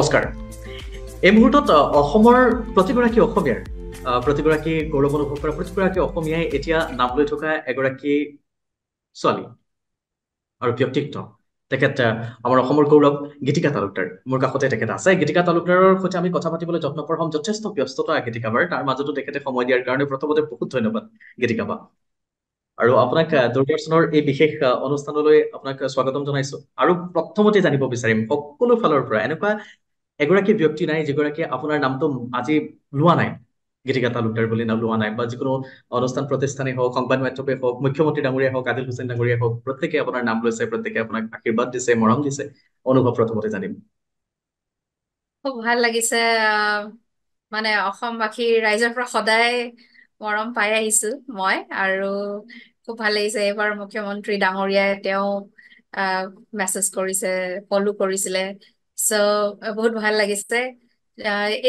নমস্কাৰ এই মুহূৰ্তত অসমৰ প্ৰতিগৰাকী অসমীয়াৰ প্ৰতিগৰাকী গৌৰৱ অনুভৱ কৰা প্ৰতিগৰাকী অসমীয়াই এতিয়া নাম লৈ থকা এগৰাকী ছোৱালী আৰু ব্যক্তিত্ব তেখেত আমাৰ অসমৰ গৌৰৱ গীতিকা তালুকদাৰ মোৰ কাষতে তেখেত আছে গীতিকা তালুকদাৰৰ সৈতে আমি কথা পাতিবলৈ যত্ন যত্নপৰ হ'ম যথেষ্ট ব্যস্ততা গীতিকা বাৰ তাৰ মাজতো তেখেতে সময় দিয়াৰ কাৰণে প্ৰথমতে বহুত ধন্যবাদ গীতিকা বা আৰু আপোনাক দূৰদৰ্শনৰ এই বিশেষ অনুষ্ঠানলৈ আপোনাক স্বাগতম জনাইছো আৰু প্ৰথমতে জানিব বিচাৰিম সকলো ফালৰ পৰা এনেকুৱা এগৰাকী ব্যক্তি নাই যিগৰাকীয়ে আপোনাৰ নামটো আজি লোৱা নাই গীতিকা তালুকদাৰ বুলি নাম লোৱা নাই বা যিকোনো অনুষ্ঠান প্ৰতিষ্ঠানেই হওক সংবাদ মাধ্যমেই হওক মুখ্যমন্ত্ৰী ডাঙৰীয়াই হওক আদিল হুছেইন ডাঙৰীয়াই হওক প্ৰত্যেকে আপোনাৰ নাম লৈছে প্ৰত্যেকে আপোনাক আশীৰ্বাদ দিছে মৰম দিছে অনুভৱ প্ৰথমতে জানিম খুব ভাল লাগিছে মানে অসমবাসীৰ ৰাইজৰ পৰা সদায় মৰম পাই আহিছো মই আৰু খুব ভাল লাগিছে এইবাৰ মুখ্যমন্ত্ৰী ডাঙৰীয়াই তেওঁ মেছেজ কৰিছে ফলো কৰিছিলে বহুত ভাল লাগিছে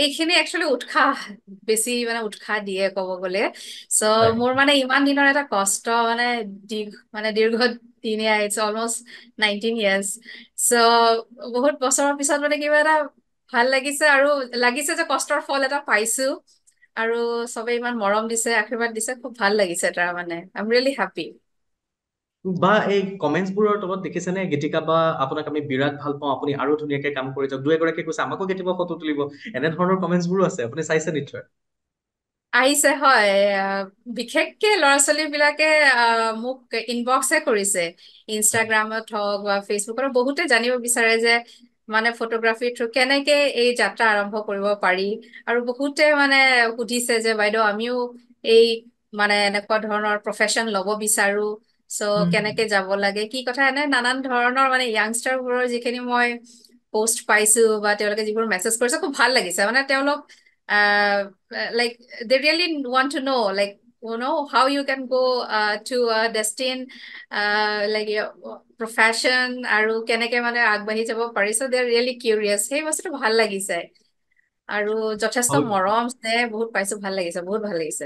এইখিনি একচুৱেলি উৎসাহ বেছি মানে উৎসাহ দিয়ে কব গলে চ' মোৰ মানে ইমান দিনৰ এটা কষ্ট মানে মানে দীৰ্ঘ দিনে it's almost nineteen years so' বহুত বছৰৰ পিছত মানে কিবা এটা ভাল লাগিছে আৰু লাগিছে যে কষ্টৰ ফল এটা পাইছো আৰু চবে ইমান মৰম দিছে আশীৰ্বাদ দিছে খুব ভাল লাগিছে তাৰ মানে আই এম ৰিয়েলি হেপী বা এই কমেণ্টছবোৰৰ তলত দেখিছেনে গীতিকা বা আপোনাক আমি বিৰাট ভাল পাওঁ আপুনি আৰু ধুনীয়াকে কাম কৰি যাওক দুই এগৰাকীয়ে কৈছে আমাকো কেতিয়াবা ফটো তুলিব এনেধৰণৰ কমেণ্টছবোৰো আছে আপুনি চাইছে নিশ্চয় আহিছে হয় বিশেষকে ল'ৰা ছোৱালীবিলাকে মোক ইনবক্সে কৰিছে ইনষ্টাগ্ৰামত হওক বা ফেচবুকত বহুতে জানিব বিচাৰে যে মানে ফটোগ্ৰাফীৰ থ্ৰু কেনেকে এই যাত্ৰা আৰম্ভ কৰিব পাৰি আৰু বহুতে মানে সুধিছে যে বাইদেউ আমিও এই মানে এনেকুৱা ধৰণৰ প্ৰফেশ্যন ল'ব বিচাৰো চ' কেনেকে যাব লাগে কি কথা এনে নানান ধৰণৰ মানে য়াংষ্টাৰবোৰৰ যিখিনি মই পষ্ট পাইছো বা তেওঁলোকে যিবোৰ মেছেজ কৰিছে খুব ভাল লাগিছে মানে তেওঁলোক like they really want to know' like know' how you can go' to destined like profession আৰু কেনেকে মানে আগবাঢ়ি যাব পাৰিছে দে আৰ ৰিয়েলি কিউৰিয়াছ সেই বস্তুটো ভাল লাগিছে আৰু যথেষ্ট মৰম স্নেহ বহুত পাইছো ভাল লাগিছে বহুত ভাল লাগিছে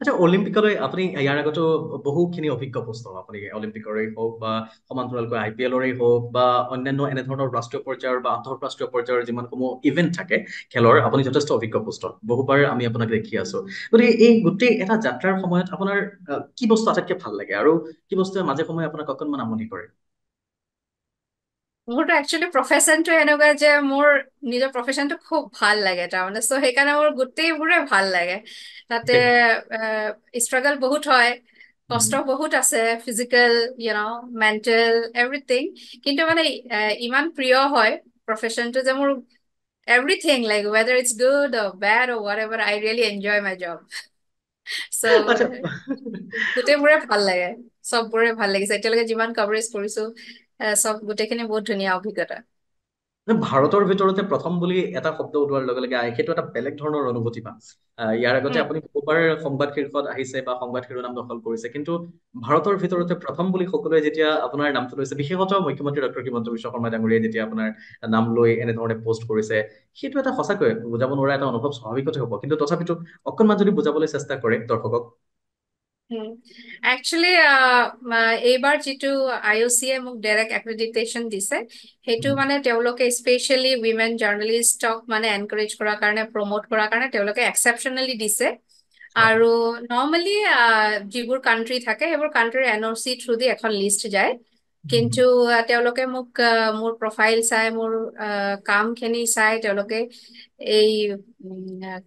আচ্ছা অলিম্পিকলৈ আপুনি ইয়াৰ আগতো বহুখিনি অভিজ্ঞ প্ৰশ্ন আপুনি অলিম্পিকৰেই হওক বা সমান্তৰালকৈ আই পি এলৰে হওক বা অন্যান্য এনেধৰণৰ ৰাষ্ট্ৰীয় পৰ্যায়ৰ বা আন্তঃৰাষ্ট্ৰীয় পৰ্যায়ৰ যিমানসমূহ ইভেণ্ট থাকে খেলৰ আপুনি যথেষ্ট অভিজ্ঞ প্ৰশ্ন বহুবাৰ আমি আপোনাক দেখি আছো গতিকে এই গোটেই এটা যাত্ৰাৰ সময়ত আপোনাৰ কি বস্তু আটাইতকৈ ভাল লাগে আৰু কি বস্তুৱে মাজে সময়ে আপোনাক অকণমান আমনি কৰে মোৰতো একচুৱেলি প্ৰফেশ্যনটো এনেকুৱা যে মোৰ নিজৰ প্ৰফেশ্যনটো খুব ভাল লাগে তাৰমানে চ' সেইকাৰণে মোৰ গোটেইবোৰে ভাল লাগে তাতে ষ্ট্ৰাগল বহুত হয় কষ্ট বহুত আছে physical you know' mental everything কিন্তু মানে ইমান প্ৰিয় হয় প্ৰফেশ্যনটো যে মোৰ everything like whether it's good bad whatever I really enjoy my job গোটেইবোৰে ভাল লাগে চববোৰে ভাল লাগিছে এতিয়ালৈকে যিমান কভাৰেজ কৰিছো চব গোটেইখিনি বহুত ধুনীয়া অভিজ্ঞতা ভাৰতৰ ভিতৰতে প্ৰথম বুলি এটা শব্দ ওলোৱাৰ লগে লগে সেইটো এটা বেলেগ ধৰণৰ অনুভূতি বা ইয়াৰ আগতে আপুনি বহুবাৰ সংবাদ শীৰ্ষত আহিছে বা সংবাদ শিৰোনাম দখল কৰিছে কিন্তু ভাৰতৰ ভিতৰতে প্ৰথম বুলি সকলোৱে যেতিয়া আপোনাৰ নামটো লৈছে বিশেষত মুখ্যমন্ত্ৰী ডক্টৰ হিমন্ত বিশ্ব শৰ্মা ডাঙৰীয়াই যেতিয়া আপোনাৰ নাম লৈ এনেধৰণে পষ্ট কৰিছে সেইটো এটা সঁচাকৈ বুজাব নোৱাৰা এটা অনুভৱ স্বাভাৱিকতে হ'ব কিন্তু তথাপিতো অকণমান যদি বুজাবলৈ চেষ্টা কৰে দৰ্শকক একচুৱেলি এইবাৰ যিটো আই অ' চিয়ে মোক ডাইৰেক্ট এক্ৰিডিটেশ্যন দিছে সেইটো মানে তেওঁলোকে স্পেচিয়েলি উইমেন জাৰ্ণেলিষ্টক মানে এনকাৰেজ কৰাৰ কাৰণে প্ৰম'ট কৰাৰ কাৰণে তেওঁলোকে এক্সেপশ্যনেলি দিছে আৰু নৰ্মেলি যিবোৰ কাণ্ট্ৰি থাকে সেইবোৰ কাণ্ট্ৰিৰ N O' C through the এখন লিষ্ট যায় কিন্তু তেওঁলোকে মোক মোৰ প্ৰফাইল চাই মোৰ কামখিনি চাই তেওঁলোকে এই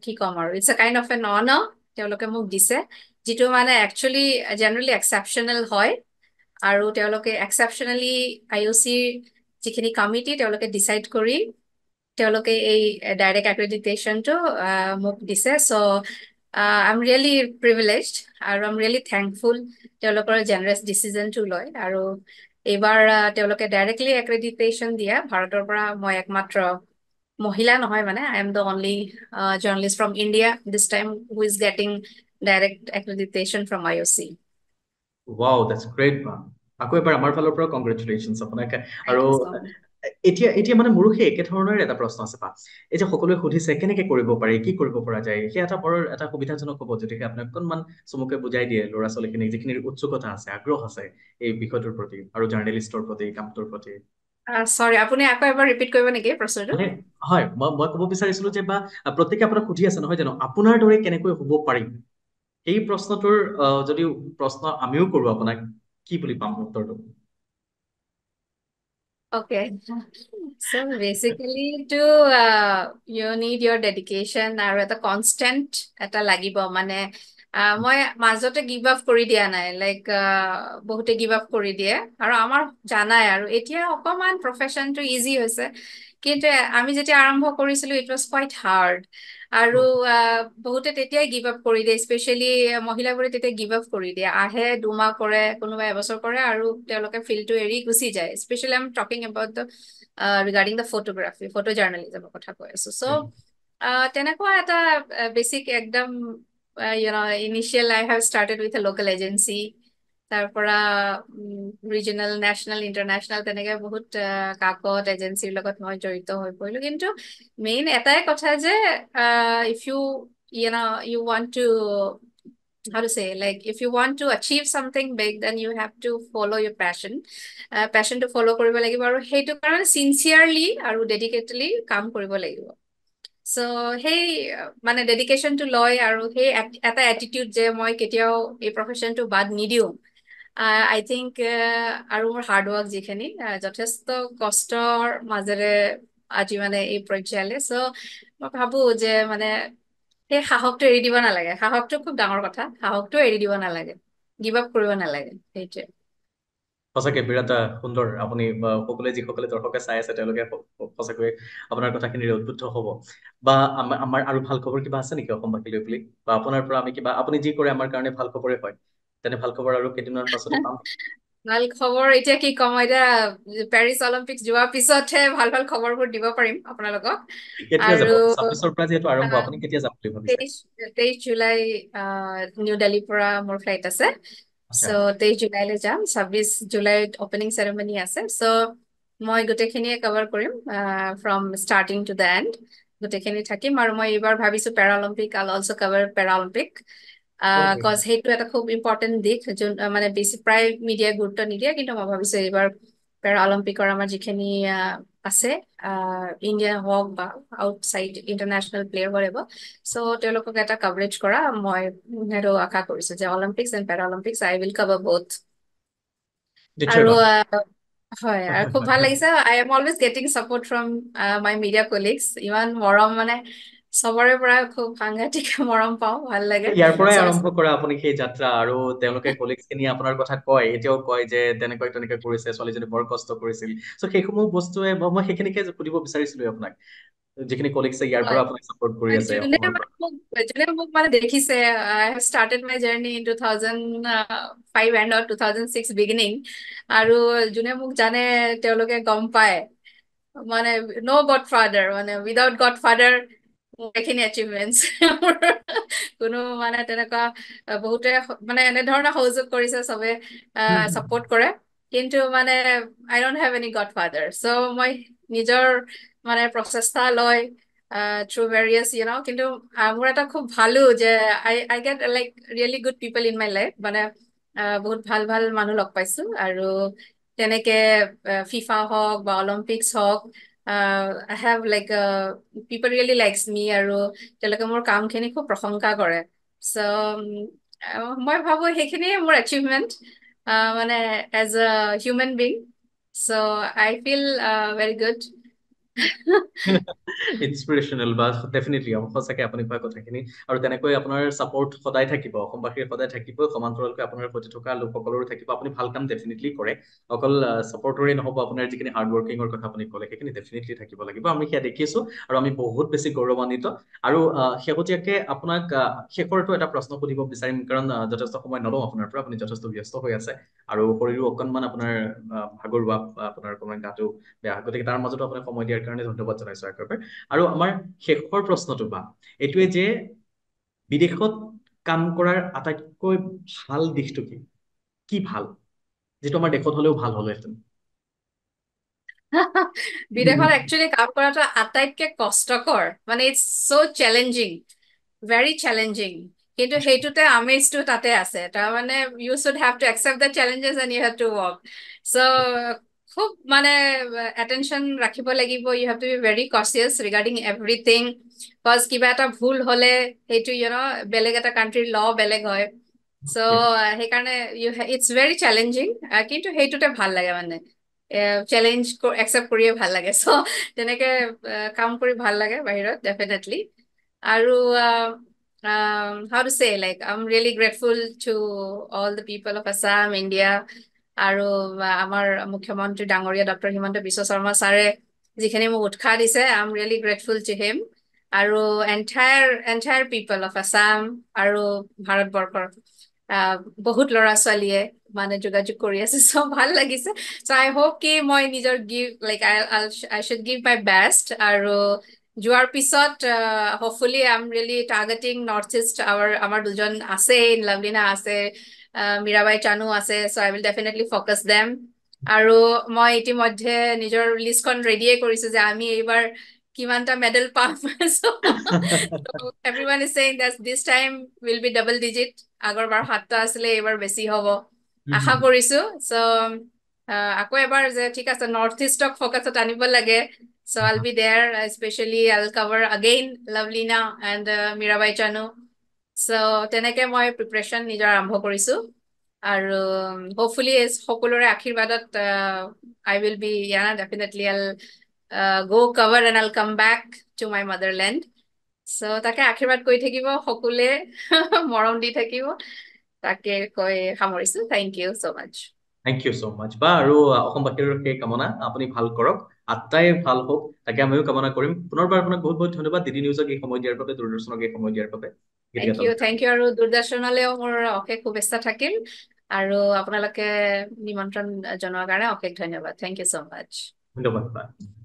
কি ক'ম আৰু it's a kind of a ন ন তেওঁলোকে মোক দিছে যিটো মানে একচুৱেলি জেনেৰেলি এক্সেপশ্যনেল হয় আৰু তেওঁলোকে এক্সেপশ্যনেলি আই অ' চিৰ যিখিনি কমিটি তেওঁলোকে ডিচাইড কৰি তেওঁলোকে এই ডাইৰেক্ট এক্ৰেডিটেশ্যনটো মোক দিছে so' I am really privilege আৰু আই এম ৰিয়েলি থেংকফুল তেওঁলোকৰ জেনেৰেছ ডিচিজনটো লয় আৰু এইবাৰ তেওঁলোকে ডাইৰেক্টলি এক্ৰেডিটেশ্যন দিয়া ভাৰতৰ পৰা মই একমাত্ৰ মহিলা নহয় মানে I am the only journalist from India this time is getting direct accreditation from IOC. Wow, that's great, ma'am. আকৌ এবাৰ আমাৰ ফালৰ পৰা কংগ্ৰেচুলেশ্যনছ আপোনাক আৰু এতিয়া এতিয়া মানে মোৰো সেই একেধৰণৰে এটা প্ৰশ্ন আছে পা এতিয়া সকলোৱে সুধিছে কেনেকে কৰিব পাৰি কি কৰিব পৰা যায় সেই এটা বৰ এটা সুবিধাজনক হ'ব যদিহে আপুনি অকণমান চমুকৈ বুজাই দিয়ে ল'ৰা ছোৱালীখিনিক যিখিনিৰ উৎসুকতা আছে আগ্ৰহ আছে এই বিষয়টোৰ প্ৰতি আৰু জাৰ্নেলিষ্টৰ প্ৰতি কামটোৰ প্ৰতি হয় মই মই ক'ব বিচাৰিছিলো যে বা প্ৰত্যেকে আপোনাক সুধি আছে নহয় জানো আপোনাৰ দৰে কেনেকৈ হ'ব পাৰিম এই প্ৰশ্নটোৰ যদি প্ৰশ্ন আমিও কৰোঁ আপোনাক কি বুলি পাম উত্তৰটো uh, uh, মই মাজতে গিভ আপ কৰি দিয়া নাই লাইক uh, বহুতে গিভ আপ কৰি দিয়ে আৰু আমাৰ জানাই আৰু এতিয়া অকণমান প্ৰফেশ্যনটো ইজি হৈছে কিন্তু আমি যেতিয়া আৰম্ভ কৰিছিলো ইট ৱাজ কুৱাইট হাৰ্ড আৰু বহুতে তেতিয়াই গিভ আপ কৰি দিয়ে স্পেচিয়েলি মহিলাবোৰে তেতিয়া গিভ আপ কৰি দিয়ে আহে দুমাহ কৰে কোনোবা এবছৰ কৰে আৰু তেওঁলোকে ফিল্ডটো এৰি গুচি যায় specially I'm talking about the regarding the photography photo জাৰ্নেলিজমৰ কথা কৈ আছো চ' তেনেকুৱা এটা বেচিক একদম you initial I have started with a local agency তাৰ পৰা ৰিজনেল নেশ্যনেল ইণ্টাৰনেশ্যনেল তেনেকে বহুত কাকত এজেঞ্চিৰ লগত মই জড়িত হৈ পৰিলো কিন্তু মেইন এটাই কথা যে if you you know you want to have to follow' your passion পেশ্যনটো ফল' কৰিব লাগিব আৰু সেইটো কাৰণে চিনচিয়াৰলি আৰু ডেডিকেটলি কাম কৰিব লাগিব চ' সেই মানে ডেডিকেশ্যনটো লয় আৰু সেই এটা এটিটিউড যে মই কেতিয়াও এই প্ৰফেশ্যনটো বাদ নিদিওঁ আই থিংক আৰু মোৰ হাৰ্ড ৱৰ্ক যিখিনি যথেষ্ট কষ্টৰ মাজেৰে আজি মানে এই পৰ্যায়লৈ চ' মই ভাবোঁ যে মানে সেই সাহসটো এৰি দিব নালাগে সাহসটো খুব ডাঙৰ কথা সাহসটো এৰি দিব নালাগে গিভ আপ কৰিব নালাগে সেইটোৱে সঁচাকৈ বিৰাট সুন্দৰ আপুনি সকলোৱে যিসকলে দৰ্শকে চাই আছে তেওঁলোকে সঁচাকৈ আপোনাৰ কথাখিনিৰে উদ্বুদ্ধ হ'ব বা আমাৰ আৰু ভাল খবৰ কিবা আছে নেকি অসমবাসী লৈ পেলাই বা আপোনাৰ পৰা আমি কিবা আপুনি যি কৰে আমাৰ কাৰণে ভাল খবৰে হয় তেনে ভাল খবৰ আৰু কেইদিনমান পাছত পাম ভাল খবৰ এতিয়া কি কম এতিয়া পেৰিছ অলিম্পিক যোৱাৰ পিছতহে ভাল ভাল খবৰবোৰ দিব পাৰিম আপোনালোকক তেইছ জুলাই নিউ দেলহিৰ পৰা মোৰ ফ্লাইট আছে চ' তেইছ জুলাইলৈ যাম ছাব্বিছ জুলাইত অপেনিং চেৰেমনি আছে চ' মই গোটেইখিনিয়ে কভাৰ কৰিম from starting to the end গোটেইখিনি থাকিম আৰু মই এইবাৰ ভাবিছো para Olympic all also' cover para Olympic because সেইটো এটা খুব ইম্পৰ্টেণ্ট দিশ যোন মানে বেছি প্ৰায় মিডিয়াই গুৰুত্ব নিদিয়ে কিন্তু মই ভাবিছোঁ এইবাৰ পেৰা অলিম্পিকৰ আমাৰ যিখিনি আছে ইণ্ডিয়া হওক বা আউটচাইড ইণ্টাৰনেশ্যনেল প্লেয়াৰ হ'লেব চ' তেওঁলোকক এটা কভাৰেজ কৰা মই সেইটো আশা কৰিছো যে Olympics and para Olympics I will cover বহুত আৰু হয় আৰু খুব ভাল লাগিছে I am always getting support from my media colleagues ইমান মৰম মানে চবৰে পৰা খুব সাংঘাতিক মৰম পাওঁ ভাল লাগে ইয়াৰ পৰাই আৰম্ভ কৰে আপুনি সেই যাত্ৰা আৰু তেওঁলোকে কলিগ খিনি আপোনাৰ কথা কয় এতিয়াও কয় যে তেনেকৈ তেনেকৈ কৰিছে ছোৱালীজনী বৰ কষ্ট কৰিছিল চ' সেইসমূহ বস্তুৱে মই সেইখিনিকে সুধিব বিচাৰিছিলো আপোনাক যিখিনি কলিগ ইয়াৰ পৰা আপুনি ছাপোৰ্ট কৰি আছে মানে দেখিছে গড ফাদাৰ বহুতখিনি এচিভমেণ্টছ কোনো মানে তেনেকুৱা বহুতে মানে এনেধৰণে সহযোগ কৰিছে চবে ছাপোৰ্ট কৰে কিন্তু মানে I don't have any godfather so' মই নিজৰ মানে প্ৰচেষ্টা লয় থ্ৰু ভেৰিয়াছ ইউ ন কিন্তু মোৰ এটা খুব ভালো যে I I get like really good people in my life মানে বহুত ভাল ভাল মানুহ লগ পাইছোঁ আৰু তেনেকে ফিফা হওক বা অলিম্পিকছ হওক I have like people really likes me আৰু তেওঁলোকে মোৰ কামখিনি খুব প্ৰশংসা কৰে চ' মই ভাবোঁ সেইখিনিয়ে মোৰ এচিভমেণ্ট মানে as a human being so' I feel very good inspirational বা ডেফিনেটলি সঁচাকে আপুনি কোৱা কথাখিনি আৰু তেনেকৈ আপোনাৰ ছাপৰ্ট সদায় থাকিব অসমবাসীৰ সদায় থাকিব সমান্তৰালকৈ আপোনাৰ সৈতে থকা লোকসকলৰো থাকিব আপুনি ভাল কাম ডেফিনেটলি কৰে অকল ছাপৰ্টৰে নহ'ব আপোনাৰ যিখিনি হাৰ্ডৱৰ্কিঙৰ কথা আপুনি ক'লে সেইখিনি ডেফিনেটলি থাকিব লাগিব আমি সেয়া দেখিছো আৰু আমি বহুত বেছি গৌৰৱান্বিত আৰু শেহতীয়াকে আপোনাক শেষৰটো এটা প্ৰশ্ন সুধিব বিচাৰিম কাৰণ যথেষ্ট সময় নলওঁ আপোনাৰ পৰা আপুনি যথেষ্ট ব্যস্ত হৈ আছে আৰু শৰীৰো অকণমান আপোনাৰ ভাগৰুৱা আপোনাৰ অকণমান গাটো বেয়া গতিকে তাৰ মাজতো আপোনাক সময় দিয়াৰ কাৰণে ধন্যবাদ জনাইছো একেবাৰে আৰু আমাৰ শেষৰ প্ৰশ্নটো বা এইটোৱে যে বিদেশত কাম কৰাৰ আটাইতকৈ ভাল দিশটো কি কি ভাল যিটো আমাৰ দেশত হলেও ভাল হলহেঁতেন বিদেশত একচুৱেলি কাম কৰাটো আটাইতকৈ কষ্টকৰ মানে it's so' challenging very challenging কিন্তু সেইটোতে আমেজটো তাতে আছে তাৰমানে you should have to accept the challenges and you have to work so' খুব মানে এটেনশ্যন ৰাখিব লাগিব you have to be very cautious regarding everything because কিবা এটা ভুল হ'লে সেইটো ইউ ন' বেলেগ এটা কাণ্ট্ৰিৰ ল' বেলেগ হয় চ' সেইকাৰণে ইউ ইটছ ভেৰি চেলেঞ্জিং কিন্তু সেইটোতে ভাল লাগে মানে চেলেঞ্জ একচেপ্ট কৰিয়ে ভাল লাগে চ' তেনেকে কাম কৰি ভাল লাগে বাহিৰত ডেফিনেটলি আৰু how to say like I am really grateful to all the people of Assam India আৰু আমাৰ মুখ্যমন্ত্ৰী ডাঙৰীয়া ডক্টৰ হিমন্ত বিশ্ব শৰ্মা ছাৰে যিখিনি মোক উৎসাহ দিছে I am really grateful to him আৰু entire entire people of Assam আৰু ভাৰতবৰ্ষৰ বহুত ল'ৰা ছোৱালীয়ে মানে যোগাযোগ কৰি আছে চ' ভাল লাগিছে চ' আই হোপ কি মই নিজৰ give like I I should give my best আৰু যোৱাৰ পিছত hopefully I am really targeting north east our আমাৰ দুজন আছে লাভলিনা আছে মীৰাবাই চানু আছে so' I will definitely focus them আৰু মই ইতিমধ্যে নিজৰ লিষ্টখন ৰেডিয়ে কৰিছোঁ যে আমি এইবাৰ কিমানটা মেডেল পাম everyone is saying that this time will be double digit আগৰ বাৰ সাতটা আছিলে এইবাৰ বেছি হ'ব আশা কৰিছো চ' আকৌ এবাৰ যে ঠিক আছে নৰ্থ ইষ্টক ফ'কাছত আনিব লাগে So I'll be there, especially I'll cover again Lovelina and uh, Mirabai Chanu. So tenake my preparation nijar ambho korisu. And uh, hopefully as hokulore akhir badat, uh, I will be, yeah, definitely I'll uh, go cover and I'll come back to my motherland. So take akhir bad koi thakibo, hokule morom di thakibo. Take koi hamorisu. Thank you so much. Thank you so much. Ba aru akhom bakir ke kamona apni bhal korok. আটাই ভাল হওক তাকে আমিও কামনা কৰিম পুনৰবাৰ আপোনাক বহুত বহুত ধন্যবাদ ডি ডি নিউজক এই সময় দিয়াৰ বাবে দূৰদৰ্শনক এই সময় দিয়াৰ বাবে থেংক ইউ আৰু দূৰদৰ্শনলৈও মোৰ অশেষ শুভেচ্ছা থাকিল আৰু আপোনালোকে নিমন্ত্ৰণ জনোৱাৰ কাৰণে অশেষ ধন্যবাদ থেংক ইউ চ' মাছ ধন্যবাদ